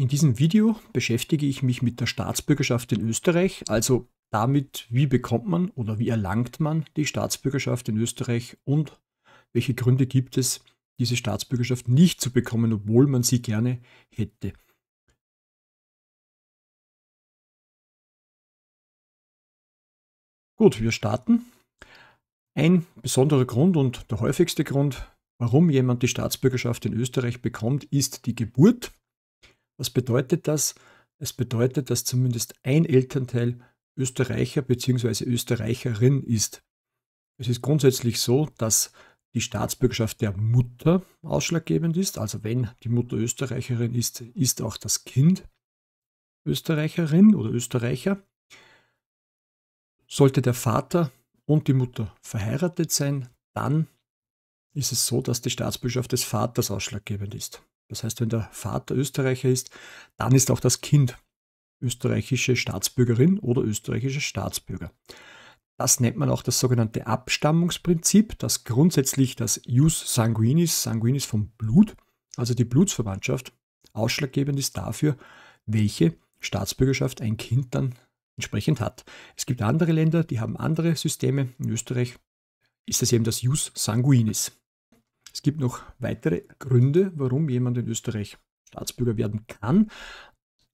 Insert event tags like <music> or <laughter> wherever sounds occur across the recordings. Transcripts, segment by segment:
In diesem Video beschäftige ich mich mit der Staatsbürgerschaft in Österreich, also damit, wie bekommt man oder wie erlangt man die Staatsbürgerschaft in Österreich und welche Gründe gibt es, diese Staatsbürgerschaft nicht zu bekommen, obwohl man sie gerne hätte. Gut, wir starten. Ein besonderer Grund und der häufigste Grund, warum jemand die Staatsbürgerschaft in Österreich bekommt, ist die Geburt. Was bedeutet das? Es bedeutet, dass zumindest ein Elternteil Österreicher bzw. Österreicherin ist. Es ist grundsätzlich so, dass die Staatsbürgerschaft der Mutter ausschlaggebend ist. Also wenn die Mutter Österreicherin ist, ist auch das Kind Österreicherin oder Österreicher. Sollte der Vater und die Mutter verheiratet sein, dann ist es so, dass die Staatsbürgerschaft des Vaters ausschlaggebend ist. Das heißt, wenn der Vater Österreicher ist, dann ist auch das Kind österreichische Staatsbürgerin oder österreichischer Staatsbürger. Das nennt man auch das sogenannte Abstammungsprinzip, das grundsätzlich das Jus sanguinis, sanguinis vom Blut, also die Blutsverwandtschaft, ausschlaggebend ist dafür, welche Staatsbürgerschaft ein Kind dann entsprechend hat. Es gibt andere Länder, die haben andere Systeme. In Österreich ist es eben das Jus sanguinis. Es gibt noch weitere Gründe, warum jemand in Österreich Staatsbürger werden kann.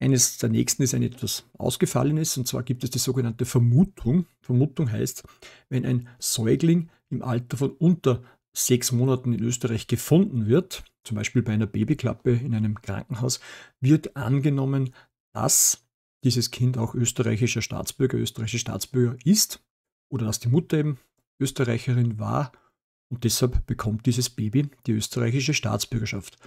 Eines der nächsten ist ein etwas ausgefallenes, und zwar gibt es die sogenannte Vermutung. Vermutung heißt, wenn ein Säugling im Alter von unter sechs Monaten in Österreich gefunden wird, zum Beispiel bei einer Babyklappe in einem Krankenhaus, wird angenommen, dass dieses Kind auch österreichischer Staatsbürger, österreichische Staatsbürger ist oder dass die Mutter eben Österreicherin war und deshalb bekommt dieses Baby die österreichische Staatsbürgerschaft.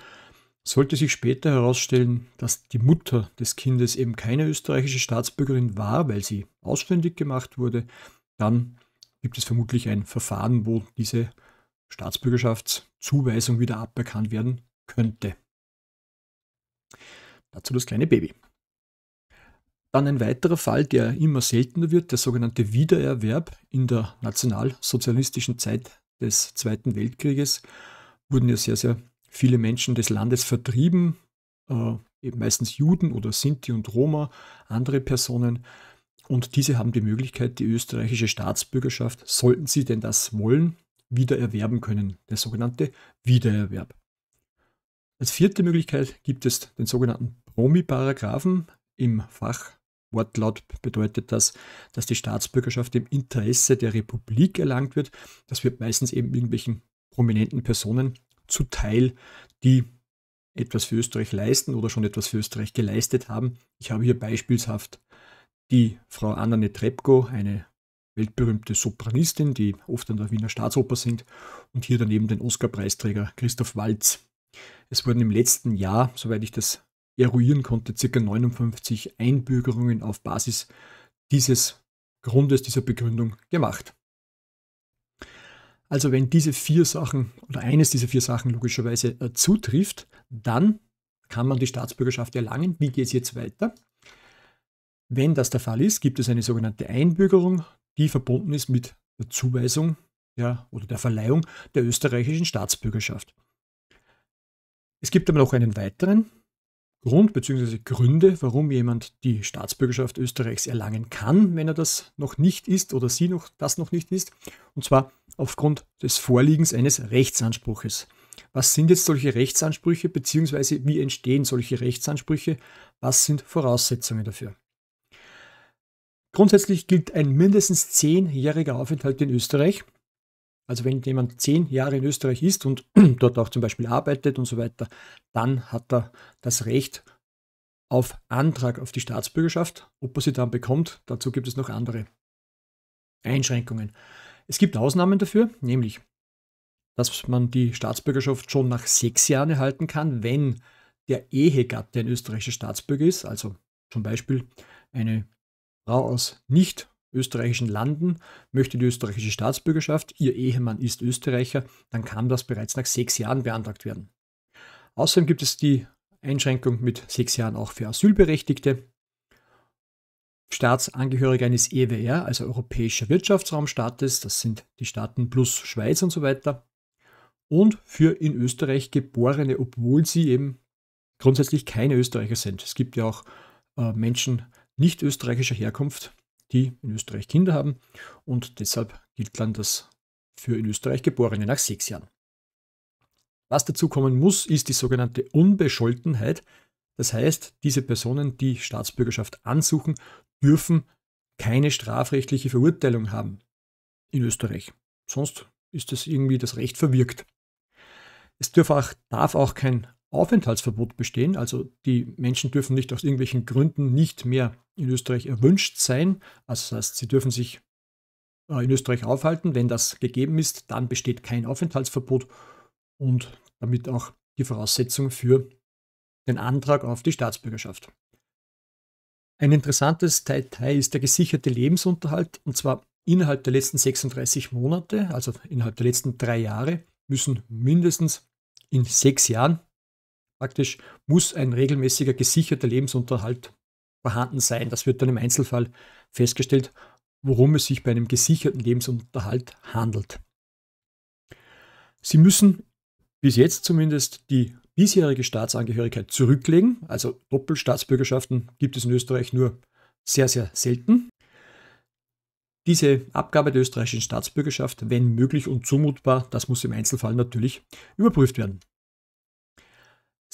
Sollte sich später herausstellen, dass die Mutter des Kindes eben keine österreichische Staatsbürgerin war, weil sie ausständig gemacht wurde, dann gibt es vermutlich ein Verfahren, wo diese Staatsbürgerschaftszuweisung wieder aberkannt werden könnte. Dazu das kleine Baby. Dann ein weiterer Fall, der immer seltener wird, der sogenannte Wiedererwerb. In der nationalsozialistischen Zeit des Zweiten Weltkrieges wurden ja sehr, sehr viele Menschen des Landes vertrieben, äh, eben meistens Juden oder Sinti und Roma, andere Personen. Und diese haben die Möglichkeit, die österreichische Staatsbürgerschaft, sollten sie denn das wollen, wiedererwerben können. Der sogenannte Wiedererwerb. Als vierte Möglichkeit gibt es den sogenannten Promi-Paragraphen im Fach Wortlaut bedeutet das, dass die Staatsbürgerschaft im Interesse der Republik erlangt wird. Das wird meistens eben irgendwelchen prominenten Personen zuteil, die etwas für Österreich leisten oder schon etwas für Österreich geleistet haben. Ich habe hier beispielshaft die Frau Anna Netrebko, eine weltberühmte Sopranistin, die oft an der Wiener Staatsoper singt, und hier daneben den Oscar-Preisträger Christoph Walz. Es wurden im letzten Jahr, soweit ich das eruieren konnte, ca. 59 Einbürgerungen auf Basis dieses Grundes, dieser Begründung gemacht. Also wenn diese vier Sachen oder eines dieser vier Sachen logischerweise äh, zutrifft, dann kann man die Staatsbürgerschaft erlangen. Wie geht es jetzt weiter? Wenn das der Fall ist, gibt es eine sogenannte Einbürgerung, die verbunden ist mit der Zuweisung der, oder der Verleihung der österreichischen Staatsbürgerschaft. Es gibt aber noch einen weiteren Grund bzw. Gründe, warum jemand die Staatsbürgerschaft Österreichs erlangen kann, wenn er das noch nicht ist oder sie noch das noch nicht ist, und zwar aufgrund des Vorliegens eines Rechtsanspruches. Was sind jetzt solche Rechtsansprüche bzw. wie entstehen solche Rechtsansprüche? Was sind Voraussetzungen dafür? Grundsätzlich gilt ein mindestens zehnjähriger Aufenthalt in Österreich also wenn jemand zehn Jahre in Österreich ist und <clears throat> dort auch zum Beispiel arbeitet und so weiter, dann hat er das Recht auf Antrag auf die Staatsbürgerschaft. Ob er sie dann bekommt, dazu gibt es noch andere Einschränkungen. Es gibt Ausnahmen dafür, nämlich, dass man die Staatsbürgerschaft schon nach sechs Jahren erhalten kann, wenn der Ehegatte ein österreichischer Staatsbürger ist, also zum Beispiel eine Frau aus nicht österreichischen Landen, möchte die österreichische Staatsbürgerschaft, ihr Ehemann ist Österreicher, dann kann das bereits nach sechs Jahren beantragt werden. Außerdem gibt es die Einschränkung mit sechs Jahren auch für Asylberechtigte. Staatsangehörige eines EWR, also Europäischer Wirtschaftsraumstaates, das sind die Staaten plus Schweiz und so weiter. Und für in Österreich Geborene, obwohl sie eben grundsätzlich keine Österreicher sind. Es gibt ja auch äh, Menschen nicht österreichischer Herkunft, die in Österreich Kinder haben und deshalb gilt dann das für in Österreich Geborene nach sechs Jahren. Was dazu kommen muss, ist die sogenannte Unbescholtenheit. Das heißt, diese Personen, die Staatsbürgerschaft ansuchen, dürfen keine strafrechtliche Verurteilung haben in Österreich. Sonst ist das irgendwie das Recht verwirkt. Es darf auch, darf auch kein Aufenthaltsverbot bestehen. Also die Menschen dürfen nicht aus irgendwelchen Gründen nicht mehr in Österreich erwünscht sein. Also das heißt, sie dürfen sich äh, in Österreich aufhalten. Wenn das gegeben ist, dann besteht kein Aufenthaltsverbot und damit auch die Voraussetzung für den Antrag auf die Staatsbürgerschaft. Ein interessantes Detail ist der gesicherte Lebensunterhalt und zwar innerhalb der letzten 36 Monate, also innerhalb der letzten drei Jahre, müssen mindestens in sechs Jahren Praktisch muss ein regelmäßiger gesicherter Lebensunterhalt vorhanden sein. Das wird dann im Einzelfall festgestellt, worum es sich bei einem gesicherten Lebensunterhalt handelt. Sie müssen bis jetzt zumindest die bisherige Staatsangehörigkeit zurücklegen. Also Doppelstaatsbürgerschaften gibt es in Österreich nur sehr, sehr selten. Diese Abgabe der österreichischen Staatsbürgerschaft, wenn möglich und zumutbar, das muss im Einzelfall natürlich überprüft werden.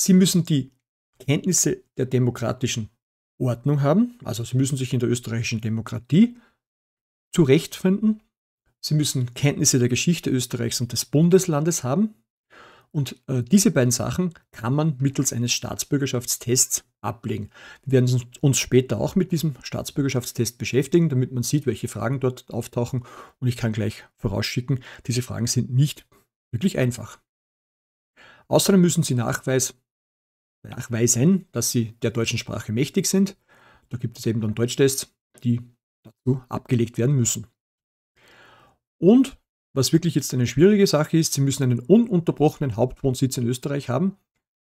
Sie müssen die Kenntnisse der demokratischen Ordnung haben, also Sie müssen sich in der österreichischen Demokratie zurechtfinden. Sie müssen Kenntnisse der Geschichte Österreichs und des Bundeslandes haben. Und äh, diese beiden Sachen kann man mittels eines Staatsbürgerschaftstests ablegen. Wir werden uns später auch mit diesem Staatsbürgerschaftstest beschäftigen, damit man sieht, welche Fragen dort auftauchen. Und ich kann gleich vorausschicken, diese Fragen sind nicht wirklich einfach. Außerdem müssen Sie Nachweis nachweisen, dass sie der deutschen Sprache mächtig sind. Da gibt es eben dann Deutschtests, die dazu abgelegt werden müssen. Und was wirklich jetzt eine schwierige Sache ist, Sie müssen einen ununterbrochenen Hauptwohnsitz in Österreich haben.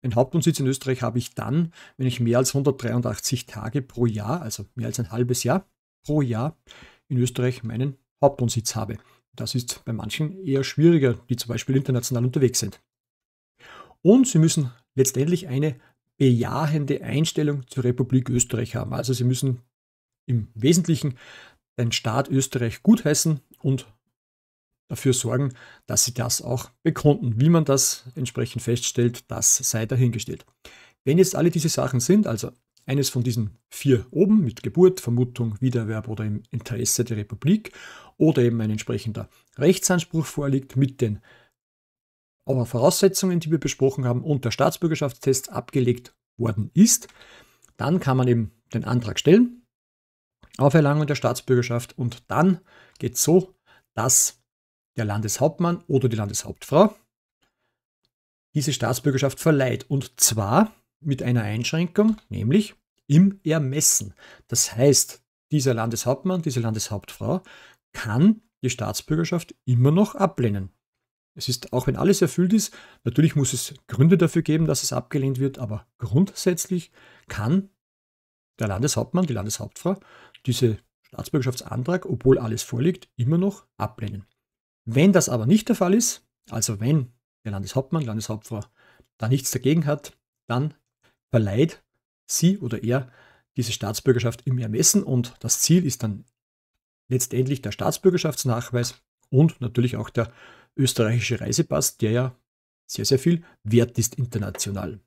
Einen Hauptwohnsitz in Österreich habe ich dann, wenn ich mehr als 183 Tage pro Jahr, also mehr als ein halbes Jahr pro Jahr in Österreich meinen Hauptwohnsitz habe. Das ist bei manchen eher schwieriger, die zum Beispiel international unterwegs sind. Und Sie müssen letztendlich eine bejahende Einstellung zur Republik Österreich haben. Also sie müssen im Wesentlichen den Staat Österreich gutheißen und dafür sorgen, dass sie das auch bekunden. Wie man das entsprechend feststellt, das sei dahingestellt. Wenn jetzt alle diese Sachen sind, also eines von diesen vier oben mit Geburt, Vermutung, Wiedererwerb oder im Interesse der Republik oder eben ein entsprechender Rechtsanspruch vorliegt mit den aber Voraussetzungen, die wir besprochen haben, und der Staatsbürgerschaftstest abgelegt worden ist, dann kann man eben den Antrag stellen auf Erlangung der Staatsbürgerschaft und dann geht es so, dass der Landeshauptmann oder die Landeshauptfrau diese Staatsbürgerschaft verleiht und zwar mit einer Einschränkung, nämlich im Ermessen. Das heißt, dieser Landeshauptmann, diese Landeshauptfrau kann die Staatsbürgerschaft immer noch ablehnen. Es ist, auch wenn alles erfüllt ist, natürlich muss es Gründe dafür geben, dass es abgelehnt wird, aber grundsätzlich kann der Landeshauptmann, die Landeshauptfrau, diesen Staatsbürgerschaftsantrag, obwohl alles vorliegt, immer noch ablehnen. Wenn das aber nicht der Fall ist, also wenn der Landeshauptmann, Landeshauptfrau da nichts dagegen hat, dann verleiht sie oder er diese Staatsbürgerschaft im Ermessen und das Ziel ist dann letztendlich der Staatsbürgerschaftsnachweis und natürlich auch der österreichische Reisepass, der ja sehr, sehr viel wert ist international.